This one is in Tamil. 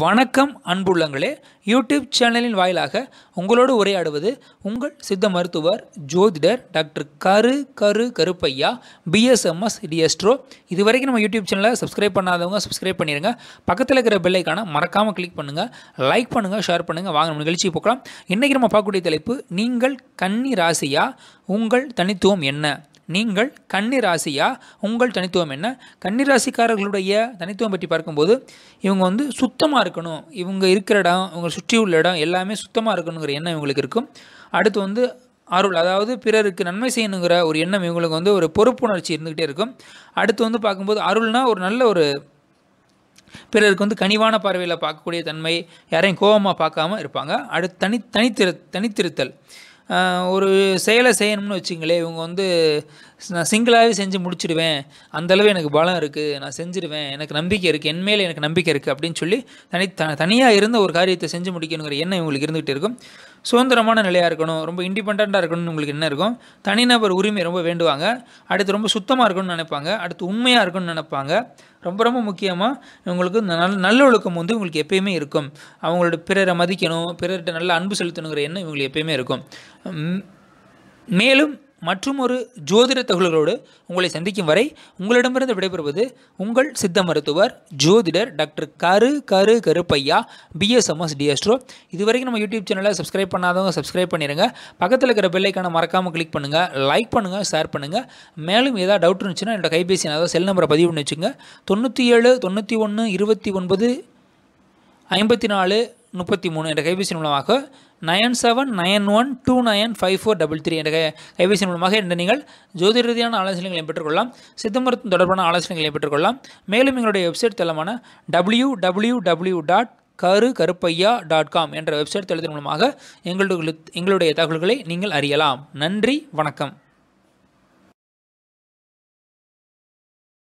வணக்கம் அன்புள்ளங்களே யூடியூப் சேனலின் வாயிலாக உங்களோடு உரையாடுவது உங்கள் சித்த மருத்துவர் ஜோதிடர் டாக்டர் கரு கரு கருப்பையா பிஎஸ்எம்எஸ் டிஎஸ்ட்ரோ இது வரைக்கும் நம்ம யூடியூப் சேனலை சப்ஸ்கிரைப் பண்ணாதவங்க சப்ஸ்கிரைப் பண்ணிடுங்க பக்கத்தில் இருக்கிற பெல்லைக்கான மறக்காமல் கிளிக் பண்ணுங்கள் லைக் பண்ணுங்கள் ஷேர் பண்ணுங்கள் வாங்க நம்ம நிகழ்ச்சி போக்கலாம் இன்றைக்கி நம்ம பார்க்கக்கூடிய தலைப்பு நீங்கள் கன்னி ராசியா உங்கள் தனித்துவம் என்ன நீங்கள் கன்னிராசியா உங்கள் தனித்துவம் என்ன கன்னிராசிக்காரர்களுடைய தனித்துவம் பற்றி பார்க்கும்போது இவங்க வந்து சுத்தமாக இருக்கணும் இவங்க இருக்கிற இடம் இவங்க சுற்றி உள்ள இடம் எல்லாமே சுத்தமாக இருக்கணுங்கிற எண்ணம் இவங்களுக்கு இருக்கும் அடுத்து வந்து அருள் அதாவது பிறருக்கு நன்மை செய்யணுங்கிற ஒரு எண்ணம் இவங்களுக்கு வந்து ஒரு பொறுப்புணர்ச்சி இருந்துக்கிட்டே இருக்கும் அடுத்து வந்து பார்க்கும்போது அருள்னா ஒரு நல்ல ஒரு பிறருக்கு வந்து கனிவான பார்வையில் பார்க்கக்கூடிய தன்மை யாரையும் கோபமாக பார்க்காம இருப்பாங்க அடுத்து தனி தனித்திரு தனித்திருத்தல் ஒரு செயலை செய்யணும்னு வச்சுங்களே இவங்க வந்து நான் சிங்கிளாகவே செஞ்சு முடிச்சிடுவேன் அந்தளவு எனக்கு பலம் இருக்குது நான் செஞ்சுடுவேன் எனக்கு நம்பிக்கை இருக்குது என் மேலே எனக்கு நம்பிக்கை இருக்குது அப்படின்னு சொல்லி தனி த தனியாக இருந்த ஒரு காரியத்தை செஞ்சு முடிக்கணுங்கிற எண்ணம் இவங்களுக்கு இருந்துகிட்டு இருக்கும் சுதந்திரமான நிலையாக இருக்கணும் ரொம்ப இண்டிபெண்ட்டாக இருக்கணும்னு உங்களுக்கு என்ன இருக்கும் தனிநபர் உரிமை ரொம்ப வேண்டுவாங்க அடுத்து ரொம்ப சுத்தமாக இருக்கணும்னு நினைப்பாங்க அடுத்து உண்மையாக இருக்கணும்னு நினைப்பாங்க ரொம்ப ரொம்ப முக்கியமாக உங்களுக்கு நல் நல்லொழுக்கம் வந்து உங்களுக்கு எப்பயுமே இருக்கும் அவங்களோட பிறரை மதிக்கணும் பிறர்கிட்ட நல்ல அன்பு செலுத்தணுங்கிற எண்ணம் இவங்களுக்கு எப்பயுமே இருக்கும் மேலும் மற்றும் ஒரு ஜோதிட தகவல்களோடு உங்களை சந்திக்கும் வரை உங்களிடமிருந்து விடைபெறுவது உங்கள் சித்த மருத்துவர் ஜோதிடர் டாக்டர் கரு கரு கருப்பையா பிஎஸ்எம்எஸ் டிஎஸ்ட்ரோ இதுவரைக்கும் நம்ம யூடியூப் சேனலை சப்ஸ்கிரைப் பண்ணாதவங்க சப்ஸ்கிரைப் பண்ணிடுங்க பக்கத்தில் இருக்கிற பெல்லைக்கான மறக்காமல் கிளிக் பண்ணுங்கள் லைக் பண்ணுங்கள் ஷேர் பண்ணுங்கள் மேலும் ஏதாவது டவுட் இருந்துச்சுன்னா என்னோட கைபேசி அதாவது செல் நம்பரை பதிவு பண்ணி வச்சுங்க தொண்ணூற்றி ஏழு தொண்ணூற்றி ஒன்று இருபத்தி ஒன்பது ஐம்பத்தி நாலு முப்பத்தி மூணு என்ற கைபேசி மூலமாக nine seven nine one two nine five four double three என்ற கைபேசி மூலமாக இன்று நீங்கள் ஜோதி ரீதியான ஆலோசனைகளை பெற்றுக்கொள்ளலாம் சித்த தொடர்பான ஆலோசனைகளை பெற்றுக்கொள்ளலாம் மேலும் எங்களுடைய வெப்சைட் தளமான டபிள்யூ டபிள்யூ டபிள்யூ டாட் கரு கருப்பையா டாட் காம் என்ற வெப்சைட் தளத்தின் மூலமாக எங்களுடைய எங்களுடைய தகவல்களை நீங்கள் அறியலாம் நன்றி வணக்கம்